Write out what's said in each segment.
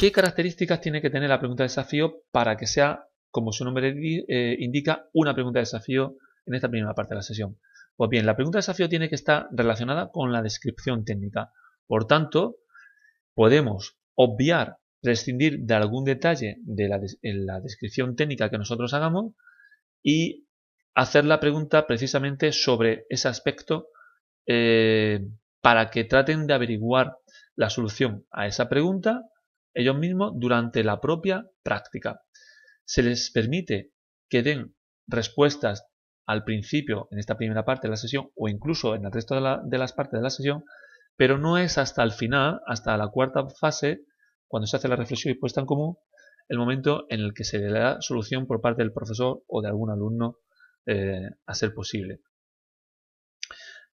¿Qué características tiene que tener la pregunta de desafío para que sea, como su nombre eh, indica, una pregunta de desafío en esta primera parte de la sesión? Pues bien, la pregunta de desafío tiene que estar relacionada con la descripción técnica. Por tanto, podemos obviar, prescindir de algún detalle de la, descripción técnica que nosotros hagamos y hacer la pregunta precisamente sobre ese aspecto eh, para que traten de averiguar la solución a esa pregunta ellos mismos durante la propia práctica. Se les permite que den respuestas al principio, en esta primera parte de la sesión, o incluso en el resto de, las partes de la sesión, pero no es hasta el final, hasta la cuarta fase, cuando se hace la reflexión y puesta en común, el momento en el que se le da solución por parte del profesor o de algún alumno eh, a ser posible.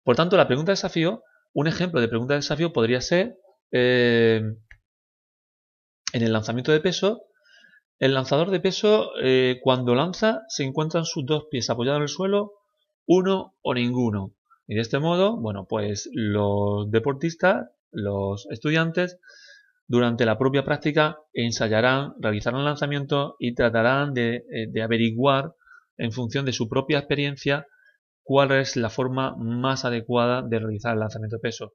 Por tanto, la pregunta de desafío, un ejemplo de pregunta de desafío podría ser eh, en el lanzamiento de peso, el lanzador de peso eh, cuando lanza se encuentran sus dos pies apoyados en el suelo, uno o ninguno. Y de este modo, bueno, pues los deportistas, los estudiantes, durante la propia práctica ensayarán, realizarán lanzamiento y tratarán eh, de averiguar en función de su propia experiencia cuál es la forma más adecuada de realizar el lanzamiento de peso.